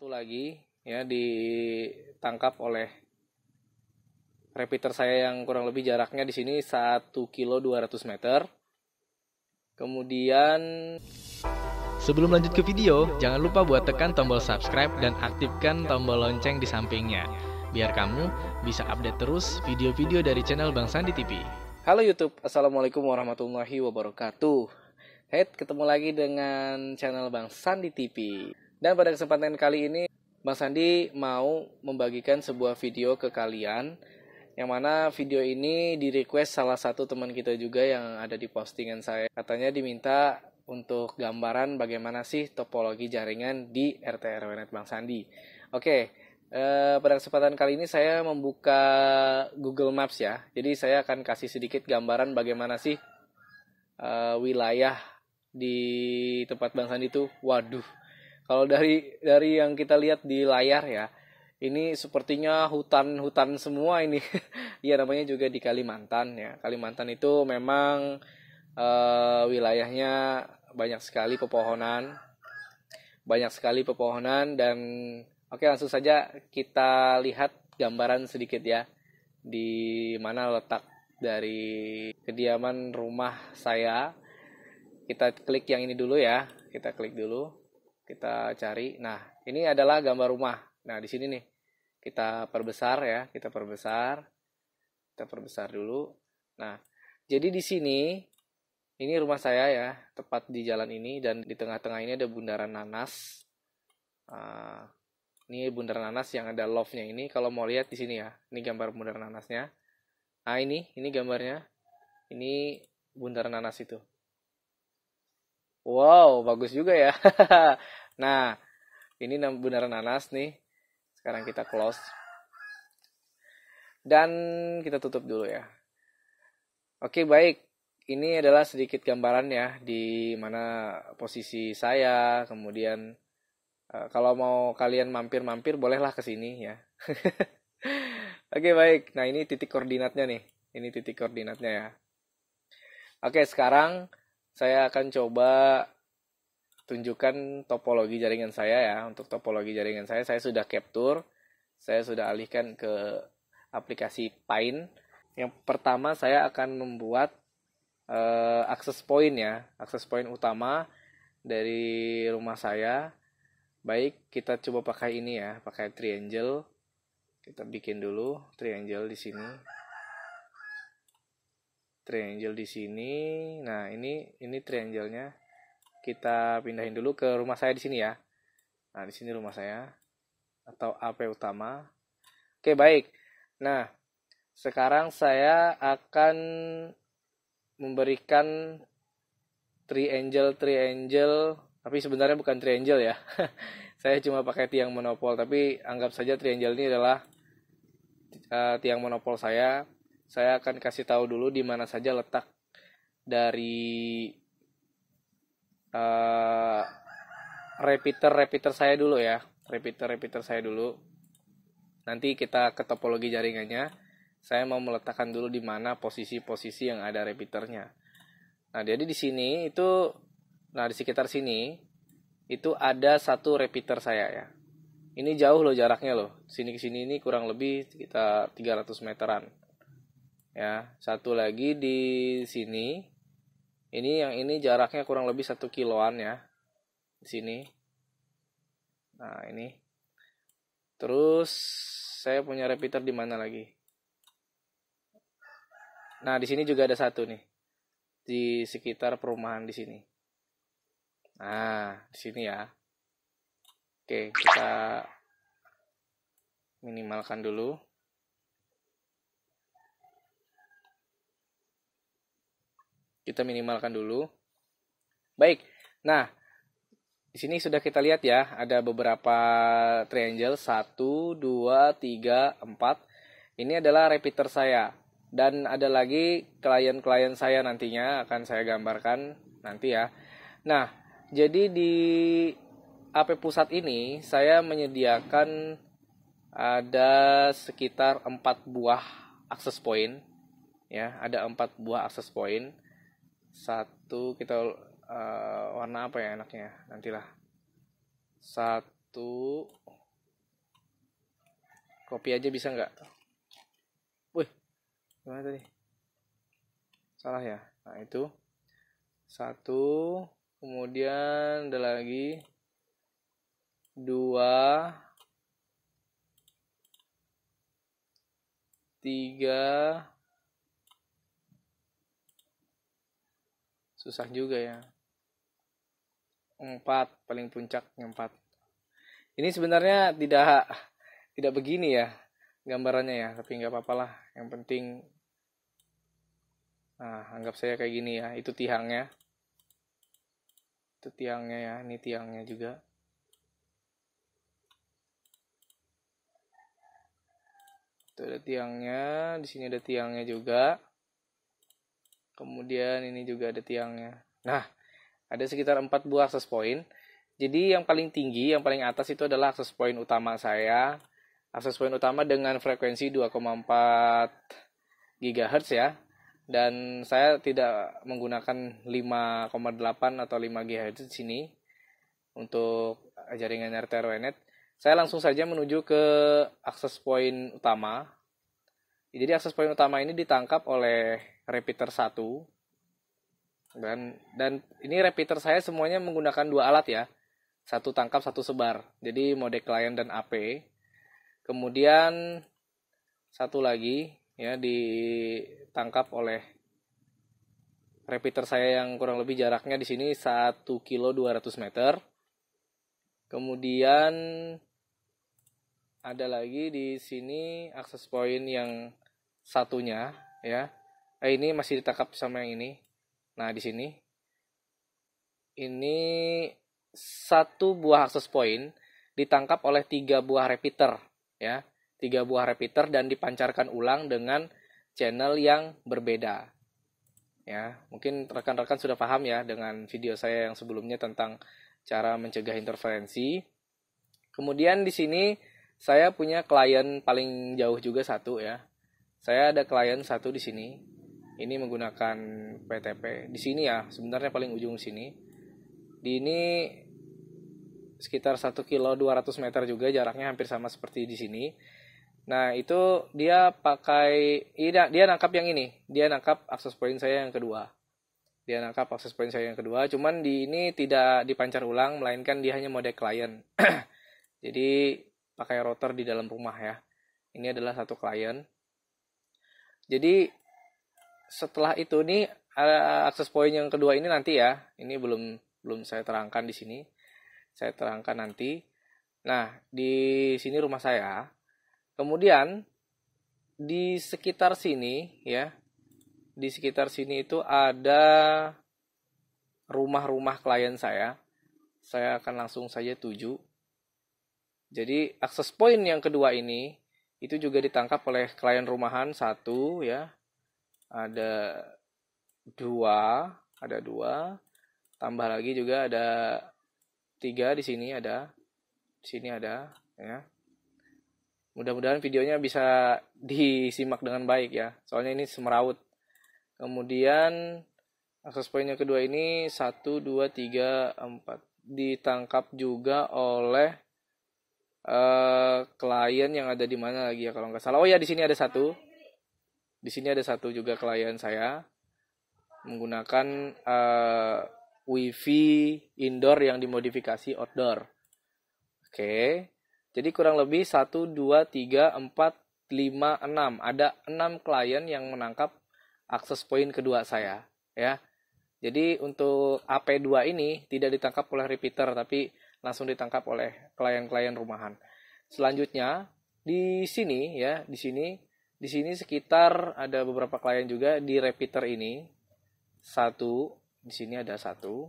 satu lagi ya ditangkap oleh repeater saya yang kurang lebih jaraknya di sini 1 kilo 200 meter. Kemudian Sebelum lanjut ke video, jangan lupa buat tekan tombol subscribe dan aktifkan tombol lonceng di sampingnya. Biar kamu bisa update terus video-video dari channel Bang Sandi TV. Halo YouTube, Assalamualaikum warahmatullahi wabarakatuh. Hey, ketemu lagi dengan channel Bang Sandi TV. Dan pada kesempatan kali ini, Bang Sandi mau membagikan sebuah video ke kalian yang mana video ini di request salah satu teman kita juga yang ada di postingan saya. Katanya diminta untuk gambaran bagaimana sih topologi jaringan di RT RWNet Bang Sandi. Oke, eh, pada kesempatan kali ini saya membuka Google Maps ya. Jadi saya akan kasih sedikit gambaran bagaimana sih eh, wilayah di tempat Bang Sandi itu. Waduh, kalau dari dari yang kita lihat di layar ya, ini sepertinya hutan-hutan semua ini. ya namanya juga di Kalimantan ya. Kalimantan itu memang uh, wilayahnya banyak sekali pepohonan, banyak sekali pepohonan dan oke langsung saja kita lihat gambaran sedikit ya di mana letak dari kediaman rumah saya. Kita klik yang ini dulu ya. Kita klik dulu kita cari. Nah, ini adalah gambar rumah. Nah, di sini nih kita perbesar ya, kita perbesar. Kita perbesar dulu. Nah, jadi di sini ini rumah saya ya, tepat di jalan ini dan di tengah-tengah ini ada bundaran nanas. Uh, ini bundaran nanas yang ada love-nya ini kalau mau lihat di sini ya. Ini gambar bundaran nanasnya. Nah, ini ini gambarnya. Ini bundaran nanas itu. Wow, bagus juga ya. Nah, ini benar-benar nanas nih. Sekarang kita close. Dan kita tutup dulu ya. Oke, baik. Ini adalah sedikit gambaran ya di mana posisi saya, kemudian eh, kalau mau kalian mampir-mampir bolehlah ke sini ya. Oke, baik. Nah, ini titik koordinatnya nih. Ini titik koordinatnya ya. Oke, sekarang saya akan coba tunjukkan topologi jaringan saya ya. Untuk topologi jaringan saya, saya sudah capture, saya sudah alihkan ke aplikasi Pine. Yang pertama saya akan membuat uh, akses point ya, access point utama dari rumah saya. Baik, kita coba pakai ini ya, pakai triangle. Kita bikin dulu triangle di sini. Triangle di sini. Nah, ini ini triangle-nya kita pindahin dulu ke rumah saya di sini ya. Nah, di sini rumah saya atau AP utama. Oke, baik. Nah, sekarang saya akan memberikan triangle angel tapi sebenarnya bukan triangle ya. saya cuma pakai tiang monopol tapi anggap saja triangle ini adalah uh, tiang monopol saya. Saya akan kasih tahu dulu di mana saja letak dari repeater eh, repeater repeater saya dulu ya repeater repeater saya dulu nanti kita ke topologi jaringannya saya mau meletakkan dulu di mana posisi-posisi yang ada repeaternya nah jadi di sini itu nah di sekitar sini itu ada satu repeater saya ya ini jauh loh jaraknya loh sini ke sini ini kurang lebih sekitar 300 meteran ya satu lagi di sini ini yang ini jaraknya kurang lebih satu kiloan ya di sini nah ini terus saya punya repeater di mana lagi nah di sini juga ada satu nih di sekitar perumahan di sini nah di sini ya oke kita minimalkan dulu kita minimalkan dulu. Baik. Nah, di sini sudah kita lihat ya, ada beberapa triangle 1 2 3 4. Ini adalah repeater saya dan ada lagi klien-klien saya nantinya akan saya gambarkan nanti ya. Nah, jadi di AP Pusat ini saya menyediakan ada sekitar 4 buah akses point ya, ada empat buah akses point satu kita uh, warna apa ya enaknya nantilah satu kopi aja bisa nggak wih gimana tadi salah ya nah itu satu kemudian ada lagi dua tiga susah juga ya empat paling puncaknya empat ini sebenarnya tidak tidak begini ya gambarannya ya tapi nggak apa-apa lah yang penting nah anggap saya kayak gini ya itu tiangnya itu tiangnya ya ini tiangnya juga itu ada tiangnya di sini ada tiangnya juga kemudian ini juga ada tiangnya nah ada sekitar 4 buah akses point jadi yang paling tinggi yang paling atas itu adalah akses point utama saya akses point utama dengan frekuensi 2,4 GHz ya dan saya tidak menggunakan 5,8 atau 5 GHz di sini untuk jaringan rt WNET. Saya langsung saja menuju ke akses point utama. Jadi akses point utama ini ditangkap oleh repeater satu dan dan ini repeater saya semuanya menggunakan dua alat ya satu tangkap satu sebar jadi mode klien dan AP kemudian satu lagi ya ditangkap oleh repeater saya yang kurang lebih jaraknya di sini satu kilo dua ratus meter kemudian ada lagi di sini akses point yang satunya ya eh, ini masih ditangkap sama yang ini nah di sini ini satu buah akses point ditangkap oleh tiga buah repeater ya tiga buah repeater dan dipancarkan ulang dengan channel yang berbeda ya mungkin rekan-rekan sudah paham ya dengan video saya yang sebelumnya tentang cara mencegah interferensi kemudian di sini saya punya klien paling jauh juga satu ya saya ada klien satu di sini ini menggunakan PTP di sini ya sebenarnya paling ujung sini di ini sekitar 1 kilo 200 meter juga jaraknya hampir sama seperti di sini nah itu dia pakai tidak dia nangkap yang ini dia nangkap akses point saya yang kedua dia nangkap akses point saya yang kedua cuman di ini tidak dipancar ulang melainkan dia hanya mode klien jadi pakai router di dalam rumah ya ini adalah satu klien jadi setelah itu ini eh, akses poin yang kedua ini nanti ya. Ini belum belum saya terangkan di sini. Saya terangkan nanti. Nah, di sini rumah saya. Kemudian di sekitar sini ya. Di sekitar sini itu ada rumah-rumah klien saya. Saya akan langsung saja tuju. Jadi akses point yang kedua ini itu juga ditangkap oleh klien rumahan satu ya ada dua, ada dua. Tambah lagi juga ada tiga di sini ada, di sini ada, ya. Mudah-mudahan videonya bisa disimak dengan baik ya. Soalnya ini semeraut. Kemudian akses poinnya kedua ini satu dua tiga empat. ditangkap juga oleh uh, klien yang ada di mana lagi ya kalau nggak salah. Oh ya di sini ada satu. Di sini ada satu juga klien saya menggunakan uh, wifi indoor yang dimodifikasi outdoor. Oke. Jadi kurang lebih 1 2 3 4 5 6. Ada 6 klien yang menangkap akses point kedua saya, ya. Jadi untuk AP2 ini tidak ditangkap oleh repeater tapi langsung ditangkap oleh klien-klien rumahan. Selanjutnya di sini ya, di sini di sini sekitar ada beberapa klien juga di repeater ini. Satu, di sini ada satu.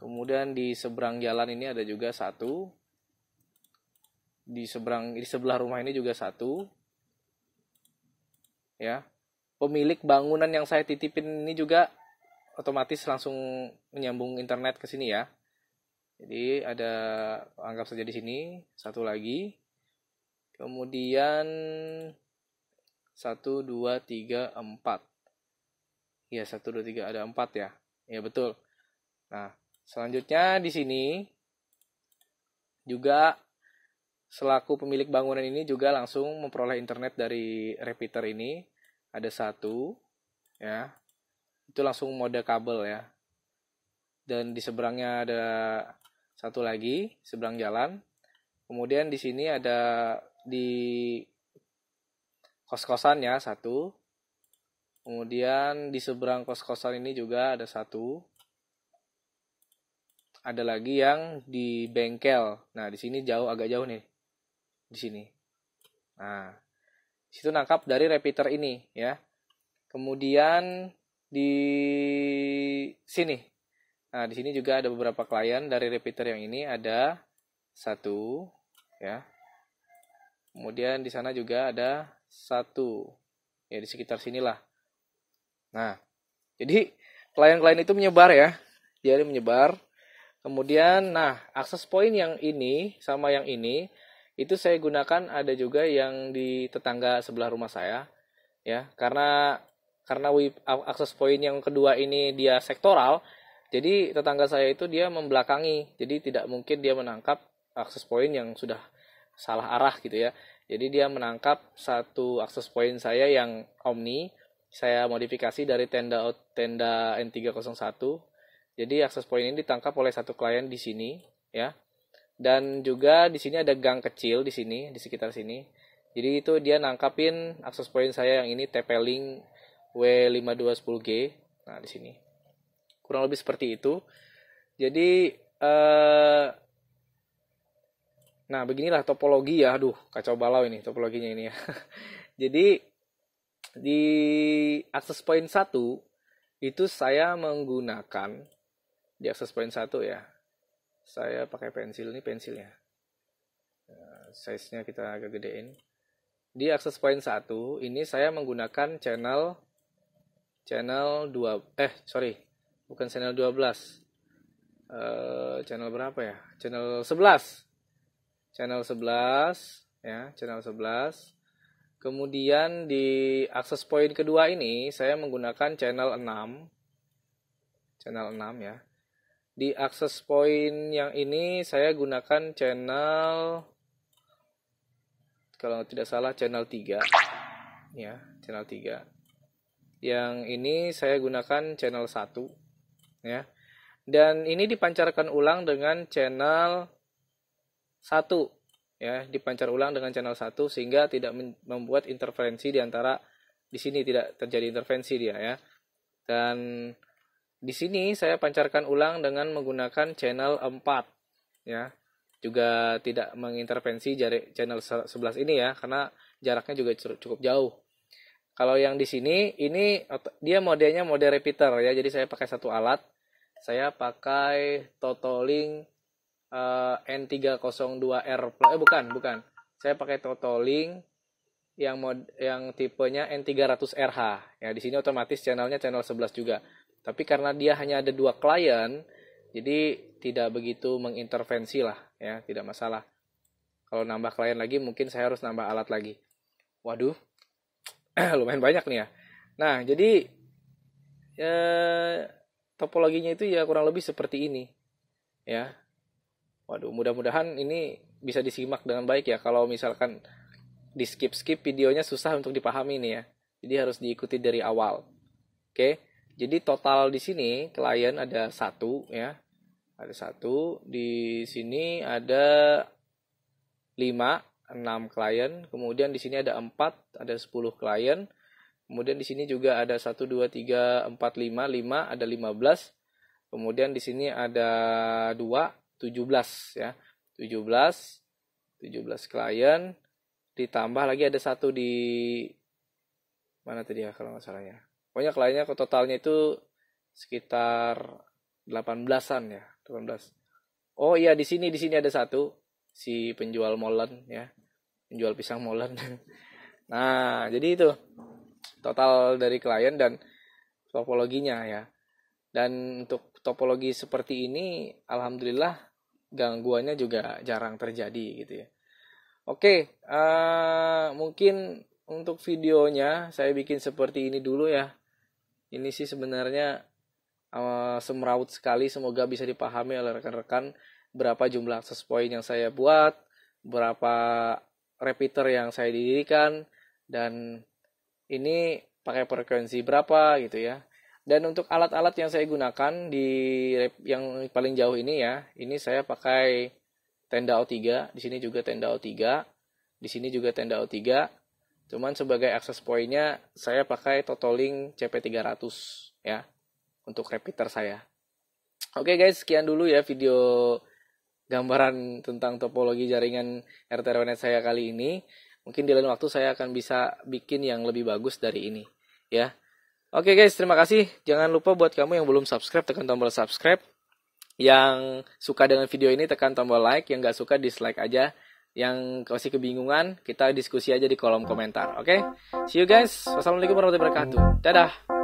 Kemudian di seberang jalan ini ada juga satu. Di seberang di sebelah rumah ini juga satu. Ya. Pemilik bangunan yang saya titipin ini juga otomatis langsung menyambung internet ke sini ya. Jadi ada anggap saja di sini satu lagi. Kemudian 1, 2, 3, 4. Ya, 1, 2, 3, ada 4 ya. Ya, betul. Nah, selanjutnya di sini juga selaku pemilik bangunan ini juga langsung memperoleh internet dari repeater ini. Ada 1, ya. Itu langsung mode kabel ya. Dan di seberangnya ada satu lagi, seberang jalan. Kemudian di sini ada di kos-kosannya satu. Kemudian di seberang kos-kosan ini juga ada satu. Ada lagi yang di bengkel. Nah, di sini jauh agak jauh nih. Di sini. Nah, situ nangkap dari repeater ini ya. Kemudian di sini. Nah, di sini juga ada beberapa klien dari repeater yang ini ada satu ya. Kemudian di sana juga ada satu ya di sekitar sinilah nah jadi klien-klien itu menyebar ya jadi menyebar kemudian nah akses point yang ini sama yang ini itu saya gunakan ada juga yang di tetangga sebelah rumah saya ya karena karena akses point yang kedua ini dia sektoral jadi tetangga saya itu dia membelakangi jadi tidak mungkin dia menangkap akses point yang sudah salah arah gitu ya jadi dia menangkap satu akses point saya yang Omni, saya modifikasi dari tenda tenda N301. Jadi akses point ini ditangkap oleh satu klien di sini, ya. Dan juga di sini ada gang kecil di sini, di sekitar sini. Jadi itu dia nangkapin akses point saya yang ini TP-Link W5210G. Nah, di sini. Kurang lebih seperti itu. Jadi eh Nah, beginilah topologi ya. Aduh, kacau balau ini topologinya ini ya. Jadi di akses point 1 itu saya menggunakan di akses point 1 ya. Saya pakai pensil ini pensilnya. Nah, size-nya kita agak gedein. Di akses point 1 ini saya menggunakan channel channel 2 eh sorry, bukan channel 12. Uh, eh, channel berapa ya? Channel 11 channel 11 ya, channel 11. Kemudian di akses point kedua ini saya menggunakan channel 6. Channel 6 ya. Di akses point yang ini saya gunakan channel kalau tidak salah channel 3. Ya, channel 3. Yang ini saya gunakan channel 1 ya. Dan ini dipancarkan ulang dengan channel satu ya dipancar ulang dengan channel satu sehingga tidak membuat interferensi di antara di sini tidak terjadi intervensi dia ya. Dan di sini saya pancarkan ulang dengan menggunakan channel 4 ya. Juga tidak mengintervensi jari channel 11 ini ya karena jaraknya juga cukup jauh. Kalau yang di sini ini dia modenya mode repeater ya. Jadi saya pakai satu alat. Saya pakai Totoling uh, N302R Plus. Eh bukan, bukan. Saya pakai Totolink yang mod yang tipenya N300RH. Ya di sini otomatis channelnya channel 11 juga. Tapi karena dia hanya ada dua klien, jadi tidak begitu mengintervensi lah, ya tidak masalah. Kalau nambah klien lagi, mungkin saya harus nambah alat lagi. Waduh, lumayan banyak nih ya. Nah, jadi eh, topologinya itu ya kurang lebih seperti ini, ya. Waduh, mudah-mudahan ini bisa disimak dengan baik ya. Kalau misalkan di skip-skip videonya susah untuk dipahami nih ya. Jadi harus diikuti dari awal. Oke. Jadi total di sini klien ada satu ya. Ada satu. Di sini ada lima, enam klien. Kemudian di sini ada empat, ada sepuluh klien. Kemudian di sini juga ada satu, dua, tiga, empat, lima, lima, ada lima belas. Kemudian di sini ada dua, 17 ya. 17 17 klien ditambah lagi ada satu di mana tadi ya kalau nggak salah ya. Pokoknya kliennya ke totalnya itu sekitar 18-an ya, 18. Oh iya di sini di sini ada satu si penjual molen ya. Penjual pisang molen. nah, jadi itu total dari klien dan topologinya ya. Dan untuk topologi seperti ini alhamdulillah gangguannya juga jarang terjadi gitu ya. Oke, uh, mungkin untuk videonya saya bikin seperti ini dulu ya. Ini sih sebenarnya uh, eh, semeraut sekali, semoga bisa dipahami oleh rekan-rekan berapa jumlah akses point yang saya buat, berapa repeater yang saya didirikan, dan ini pakai frekuensi berapa gitu ya. Dan untuk alat-alat yang saya gunakan di yang paling jauh ini ya, ini saya pakai tenda O3, di sini juga tenda O3, di sini juga tenda O3. Cuman sebagai akses pointnya saya pakai Totoling CP300 ya untuk repeater saya. Oke guys, sekian dulu ya video gambaran tentang topologi jaringan rt saya kali ini. Mungkin di lain waktu saya akan bisa bikin yang lebih bagus dari ini ya. Oke guys, terima kasih. Jangan lupa buat kamu yang belum subscribe, tekan tombol subscribe. Yang suka dengan video ini, tekan tombol like. Yang gak suka, dislike aja. Yang masih kebingungan, kita diskusi aja di kolom komentar. Oke, see you guys. Wassalamualaikum warahmatullahi wabarakatuh. Dadah.